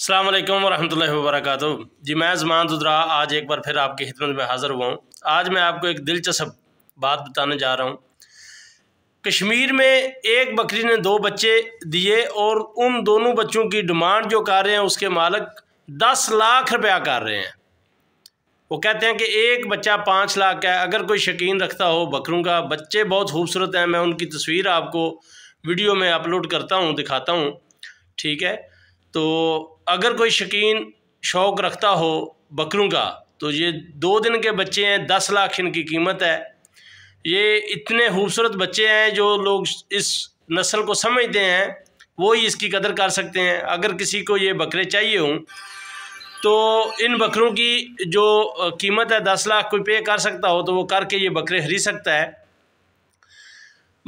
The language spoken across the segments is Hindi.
अल्लाम वरहमल वर्क जी मैं जमान दुद्रा आज एक बार फिर आपकी खिदमत में हाज़िर हुआ हूँ आज मैं आपको एक दिलचस्प बात बताने जा रहा हूँ कश्मीर में एक बकरी ने दो बच्चे दिए और उन दोनों बच्चों की डिमांड जो कर रहे हैं उसके मालक दस लाख रुपया कर रहे हैं वो कहते हैं कि एक बच्चा पाँच लाख का है अगर कोई शकीन रखता हो बकरों का बच्चे बहुत खूबसूरत हैं मैं उनकी तस्वीर आपको वीडियो में अपलोड करता हूँ दिखाता हूँ ठीक है तो अगर कोई शौकीन शौक़ रखता हो बकरों का तो ये दो दिन के बच्चे हैं दस लाख इनकी कीमत है ये इतने खूबसूरत बच्चे हैं जो लोग इस नस्ल को समझते हैं वो ही इसकी कदर कर सकते हैं अगर किसी को ये बकरे चाहिए हों तो इन बकरों की जो कीमत है दस लाख कोई पे कर सकता हो तो वो करके ये बकरे खरीद सकता है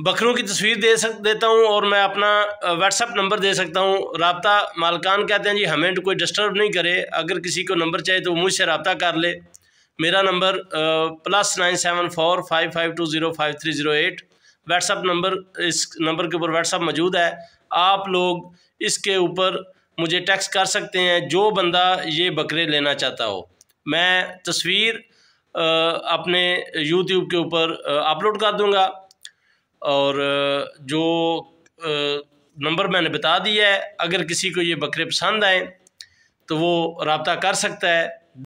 बकरों की तस्वीर दे सक देता हूँ और मैं अपना व्हाट्सअप नंबर दे सकता हूँ रबता मालकान कहते हैं जी हमें तो कोई डिस्टर्ब नहीं करे अगर किसी को नंबर चाहिए तो मुझसे रबता कर ले मेरा number plus nine seven four five five two zero five three zero eight WhatsApp number इस नंबर के ऊपर व्हाट्सअप मौजूद है आप लोग इसके ऊपर मुझे टैक्स कर सकते हैं जो बंदा ये बकरे लेना चाहता हो मैं तस्वीर अपने यूट्यूब के ऊपर अपलोड कर दूँगा और जो नंबर मैंने बता दिया है अगर किसी को ये बकरे पसंद आए तो वो रबता कर सकता है